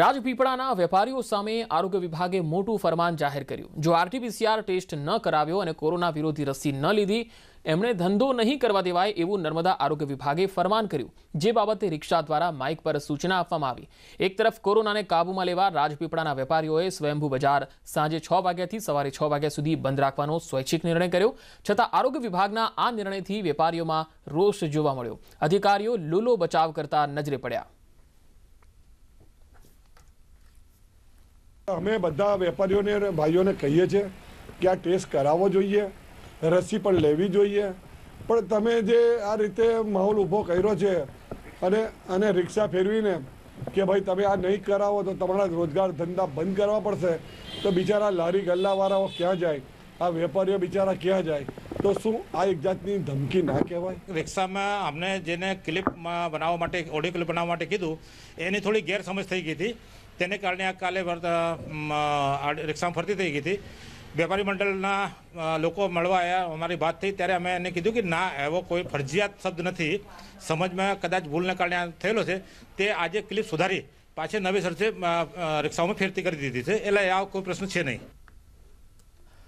રાજપીપળાના વેપારીઓ સામે આરોગ્ય વિભાગે મોટું ફરમાન જાહેર કર્યું જો આરટીપીસીઆર ટેસ્ટ ન કરાવ્યો અને કોરોના વિરોધી રસી ન લીધી એમણે ધંધો નહીં કરવા દેવાય એવું નર્મદા આરોગ્ય વિભાગે ફરમાન કર્યું જે બાબતે રિક્ષા દ્વારા માઇક પર સૂચના આપવામાં આવી એક તરફ કોરોનાને કાબૂમાં લેવા રાજપીપળાના વેપારીઓએ સ્વયંભૂ બજાર સાંજે છ વાગ્યાથી સવારે છ વાગ્યા સુધી બંધ રાખવાનો સ્વૈચ્છિક નિર્ણય કર્યો છતાં આરોગ્ય વિભાગના આ નિર્ણયથી વેપારીઓમાં રોષ જોવા મળ્યો અધિકારીઓ લૂલો બચાવ કરતા નજરે પડ્યા અમે બધા વેપારીઓને ભાઈઓને કહીએ છીએ કે આ ટેસ્ટ કરાવવો જોઈએ રસી પણ લેવી જોઈએ પણ તમે જે આ રીતે માહોલ ઊભો કર્યો છે અને અને રિક્ષા ફેરવીને કે ભાઈ તમે આ નહીં કરાવો તો તમારા રોજગાર ધંધા બંધ કરવા પડશે તો બિચારા લારી ગલ્લાવાળાઓ ક્યાં જાય આ વેપારીઓ બિચારા ક્યાં જાય તો શું આ એક જાતની ધમકી ના કહેવાય રિક્ષામાં અમને જેને ક્લિપમાં બનાવવા માટે ઓડિયો ક્લિપ બનાવવા માટે કીધું એની થોડી ગેરસમજ થઈ ગઈ હતી તેને કારણે આ કાલે રિક્ષામાં ફરતી થઈ ગઈ હતી વેપારી મંડળના લોકો મળવા આવ્યા અમારી વાત થઈ ત્યારે અમે એને કીધું કે ના એવો કોઈ ફરજિયાત શબ્દ નથી સમજમાં કદાચ ભૂલને કારણે આ થયેલો છે તે આજે ક્લિપ સુધારી પાછી નવેસરથી રિક્ષાઓમાં ફેરતી કરી દીધી છે એટલે આ કોઈ પ્રશ્ન છે નહીં